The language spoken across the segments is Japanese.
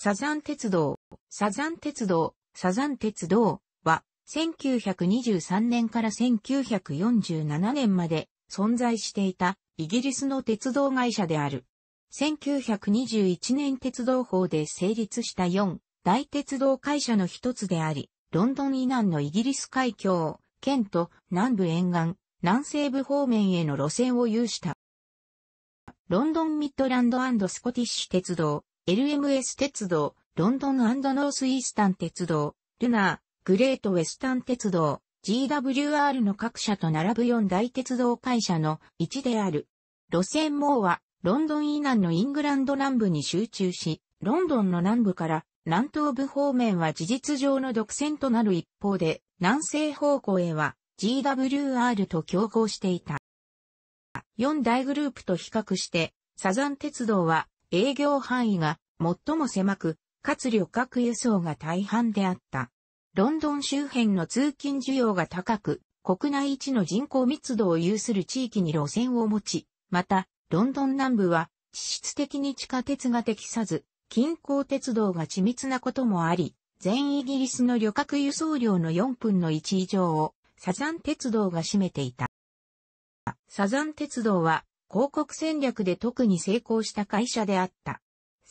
サザン鉄道、サザン鉄道、サザン鉄道は、1923年から1947年まで存在していたイギリスの鉄道会社である。1921年鉄道法で成立した4大鉄道会社の一つであり、ロンドン以南のイギリス海峡、県と南部沿岸、南西部方面への路線を有した。ロンドンミッドランドスコティッシュ鉄道、LMS 鉄道、ロンドンノースイースタン鉄道、ルナー、グレートウェスタン鉄道、GWR の各社と並ぶ4大鉄道会社の1である。路線網は、ロンドン以南のイングランド南部に集中し、ロンドンの南部から南東部方面は事実上の独占となる一方で、南西方向へは GWR と競合していた。4大グループと比較して、サザン鉄道は営業範囲が最も狭く、かつ旅客輸送が大半であった。ロンドン周辺の通勤需要が高く、国内一の人口密度を有する地域に路線を持ち、また、ロンドン南部は、地質的に地下鉄が適さず、近郊鉄道が緻密なこともあり、全イギリスの旅客輸送量の4分の1以上を、サザン鉄道が占めていた。サザン鉄道は、広告戦略で特に成功した会社であった。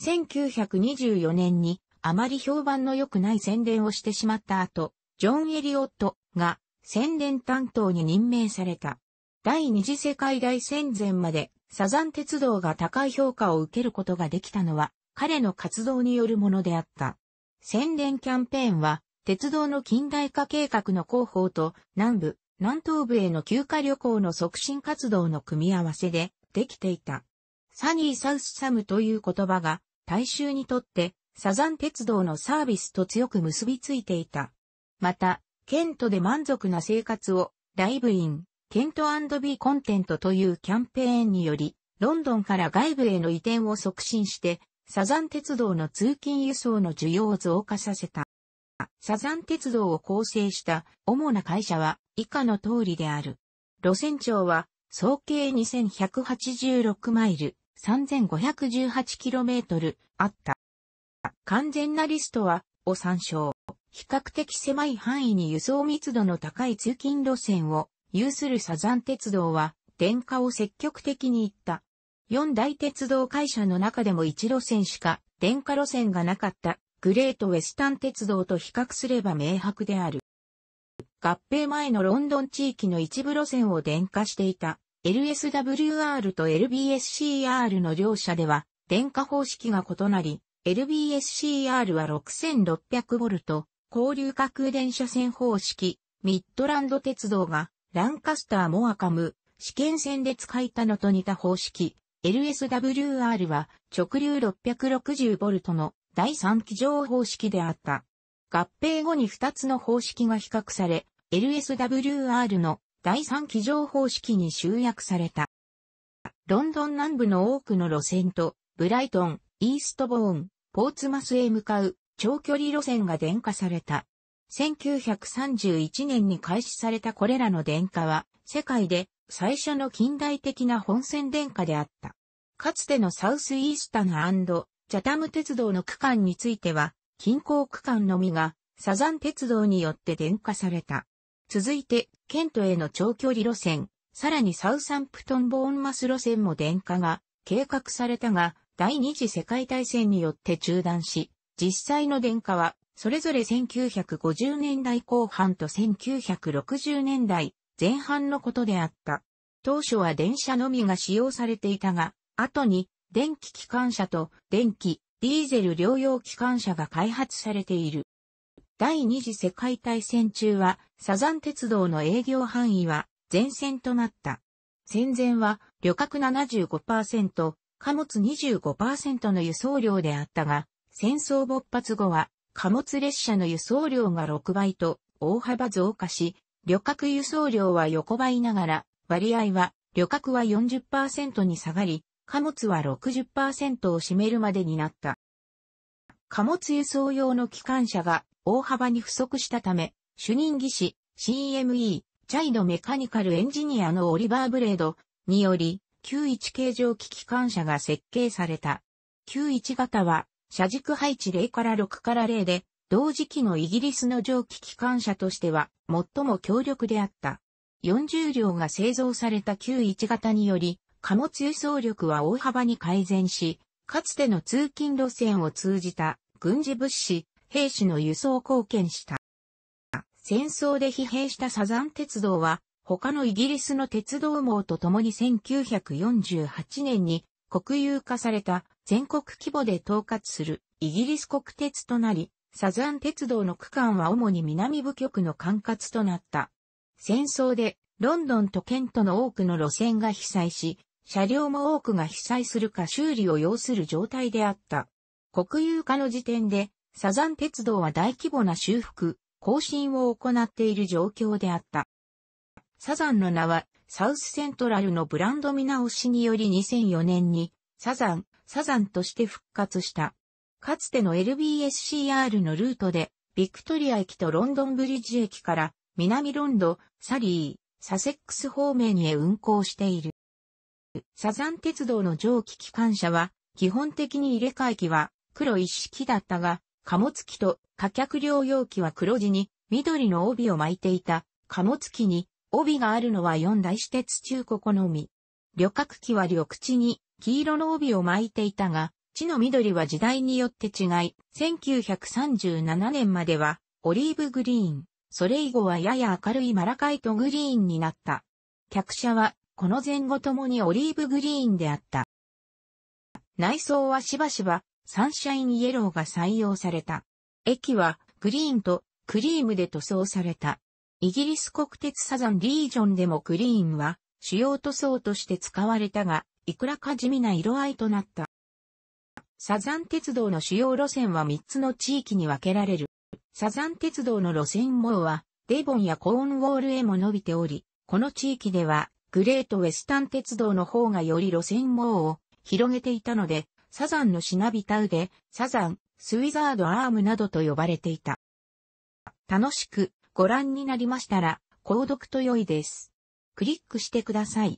1924年にあまり評判の良くない宣伝をしてしまった後、ジョン・エリオットが宣伝担当に任命された。第二次世界大戦前までサザン鉄道が高い評価を受けることができたのは彼の活動によるものであった。宣伝キャンペーンは鉄道の近代化計画の広報と南部南東部への休暇旅行の促進活動の組み合わせでできていた。サニーサウスサムという言葉が大衆にとってサザン鉄道のサービスと強く結びついていた。また、ケントで満足な生活をライブイン、ケントビーコンテントというキャンペーンにより、ロンドンから外部への移転を促進して、サザン鉄道の通勤輸送の需要を増加させた。サザン鉄道を構成した主な会社は以下の通りである。路線長は総計2186マイル 3518km あった。完全なリストはを参照。比較的狭い範囲に輸送密度の高い通勤路線を有するサザン鉄道は電化を積極的に行った。四大鉄道会社の中でも一路線しか電化路線がなかったグレートウェスタン鉄道と比較すれば明白である。合併前のロンドン地域の一部路線を電化していた LSWR と LBSCR の両社では電化方式が異なり、LBSCR は 6600V、交流架空電車線方式、ミッドランド鉄道がランカスター・モアカム、試験線で使いたのと似た方式、LSWR は直流 660V の第3機乗方式であった。合併後に2つの方式が比較され、LSWR の第3機乗方式に集約された。ロンドン南部の多くの路線と、ブライトン、イーストボーン、ポーツマスへ向かう長距離路線が電化された。1931年に開始されたこれらの電化は、世界で最初の近代的な本線電化であった。かつてのサウスイースタンチャタム鉄道の区間については、近郊区間のみが、サザン鉄道によって電化された。続いて、ケントへの長距離路線、さらにサウサンプトンボーンマス路線も電化が計画されたが、第二次世界大戦によって中断し、実際の電化は、それぞれ1950年代後半と1960年代前半のことであった。当初は電車のみが使用されていたが、後に電気機関車と電気、ディーゼル両用機関車が開発されている。第二次世界大戦中はサザン鉄道の営業範囲は前線となった。戦前は旅客75%、貨物25%の輸送量であったが、戦争勃発後は貨物列車の輸送量が6倍と大幅増加し、旅客輸送量は横ばいながら、割合は旅客は40%に下がり、貨物は60%を占めるまでになった。貨物輸送用の機関車が大幅に不足したため、主任技師 CME、チャイドメカニカルエンジニアのオリバー・ブレードにより、91形状機機関車が設計された。91型は、車軸配置0から6から0で、同時期のイギリスの蒸気機関車としては最も強力であった。40両が製造された91型により、貨物輸送力は大幅に改善し、かつての通勤路線を通じた軍事物資、兵士の輸送貢献した。戦争で疲弊したサザン鉄道は、他のイギリスの鉄道網と共に1948年に国有化された全国規模で統括するイギリス国鉄となり、サザン鉄道の区間は主に南部局の管轄となった。戦争でロンドンとケントの多くの路線が被災し、車両も多くが被災するか修理を要する状態であった。国有化の時点で、サザン鉄道は大規模な修復、更新を行っている状況であった。サザンの名は、サウスセントラルのブランド見直しにより2004年に、サザン、サザンとして復活した。かつての LBSCR のルートで、ビクトリア駅とロンドンブリッジ駅から、南ロンド、サリー、サセックス方面へ運行している。サザン鉄道の蒸気機関車は、基本的に入れ替え機は黒一式だったが、貨物機と貨客療養機は黒地に緑の帯を巻いていた貨物機に帯があるのは四大私鉄中古のみ。旅客機は緑地に黄色の帯を巻いていたが、地の緑は時代によって違い、1937年まではオリーブグリーン、それ以後はやや明るいマラカイトグリーンになった。客車はこの前後ともにオリーブグリーンであった。内装はしばしばサンシャインイエローが採用された。駅はグリーンとクリームで塗装された。イギリス国鉄サザンリージョンでもグリーンは主要塗装として使われたが、いくらか地味な色合いとなった。サザン鉄道の主要路線は3つの地域に分けられる。サザン鉄道の路線網は、デボンやコーンウォールへも伸びており、この地域ではグレートウェスタン鉄道の方がより路線網を広げていたので、サザンのシナビタウで、サザン、スウィザードアームなどと呼ばれていた。楽しくご覧になりましたら、購読と良いです。クリックしてください。